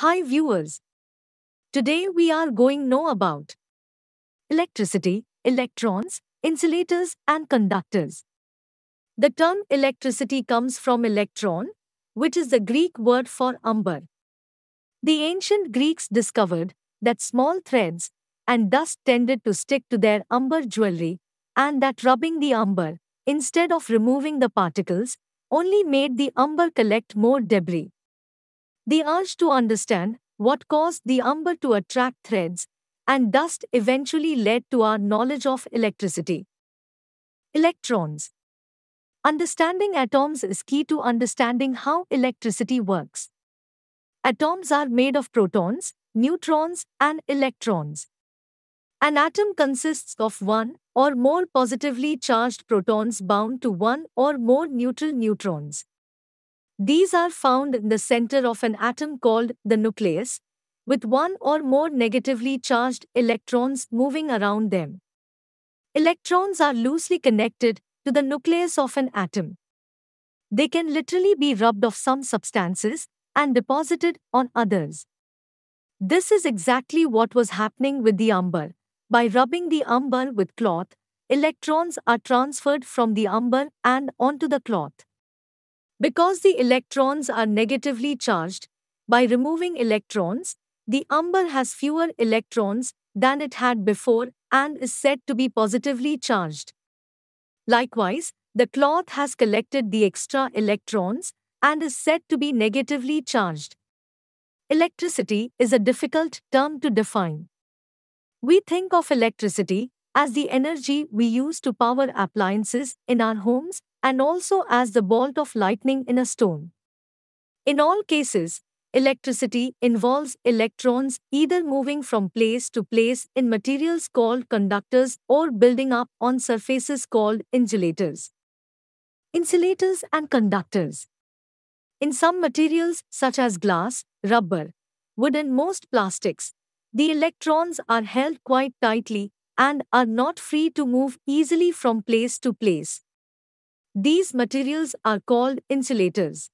Hi viewers. Today we are going know about electricity, electrons, insulators and conductors. The term electricity comes from electron, which is the Greek word for umber. The ancient Greeks discovered that small threads and dust tended to stick to their umber jewelry and that rubbing the umber, instead of removing the particles, only made the umber collect more debris. The urge to understand what caused the umber to attract threads and dust eventually led to our knowledge of electricity. Electrons. Understanding atoms is key to understanding how electricity works. Atoms are made of protons, neutrons, and electrons. An atom consists of one or more positively charged protons bound to one or more neutral neutrons. These are found in the center of an atom called the nucleus, with one or more negatively charged electrons moving around them. Electrons are loosely connected to the nucleus of an atom. They can literally be rubbed off some substances and deposited on others. This is exactly what was happening with the umber. By rubbing the umber with cloth, electrons are transferred from the umber and onto the cloth. Because the electrons are negatively charged, by removing electrons, the umber has fewer electrons than it had before and is said to be positively charged. Likewise, the cloth has collected the extra electrons and is said to be negatively charged. Electricity is a difficult term to define. We think of electricity as the energy we use to power appliances in our homes and also as the bolt of lightning in a stone. In all cases, electricity involves electrons either moving from place to place in materials called conductors or building up on surfaces called insulators. Insulators and conductors. In some materials such as glass, rubber, wood and most plastics, the electrons are held quite tightly and are not free to move easily from place to place. These materials are called insulators.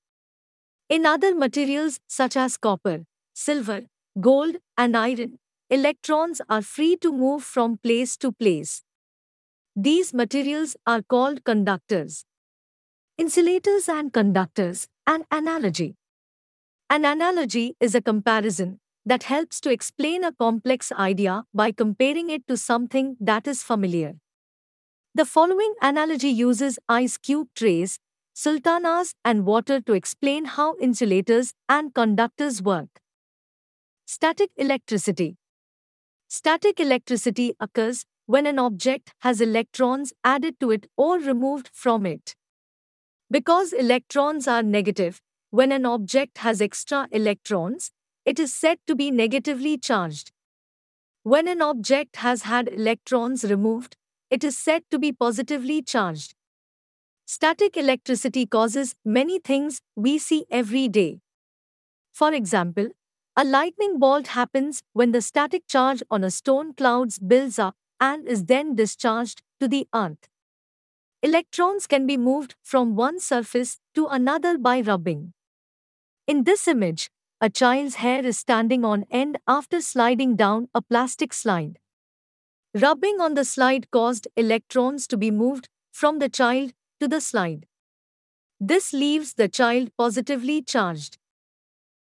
In other materials such as copper, silver, gold, and iron, electrons are free to move from place to place. These materials are called conductors. Insulators and conductors, an analogy. An analogy is a comparison that helps to explain a complex idea by comparing it to something that is familiar. The following analogy uses ice cube trays, sultanas, and water to explain how insulators and conductors work. Static electricity. Static electricity occurs when an object has electrons added to it or removed from it. Because electrons are negative, when an object has extra electrons, it is said to be negatively charged. When an object has had electrons removed, it is said to be positively charged. Static electricity causes many things we see every day. For example, a lightning bolt happens when the static charge on a stone clouds builds up and is then discharged to the earth. Electrons can be moved from one surface to another by rubbing. In this image, a child's hair is standing on end after sliding down a plastic slide. Rubbing on the slide caused electrons to be moved from the child to the slide. This leaves the child positively charged.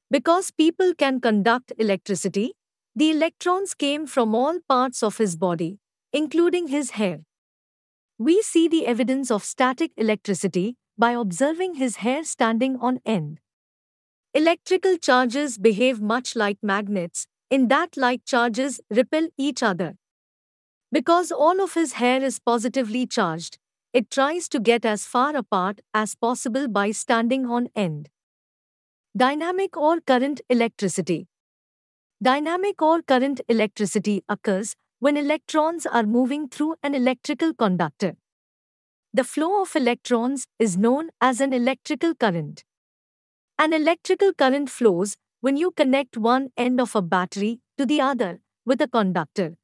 Because people can conduct electricity, the electrons came from all parts of his body, including his hair. We see the evidence of static electricity by observing his hair standing on end. Electrical charges behave much like magnets, in that like charges repel each other. Because all of his hair is positively charged, it tries to get as far apart as possible by standing on end. Dynamic or current electricity. Dynamic or current electricity occurs when electrons are moving through an electrical conductor. The flow of electrons is known as an electrical current. An electrical current flows when you connect one end of a battery to the other with a conductor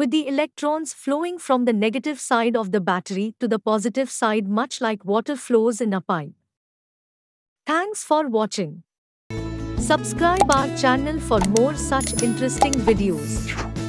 with the electrons flowing from the negative side of the battery to the positive side much like water flows in a pipe. Thanks for watching. Subscribe our channel for more such interesting videos.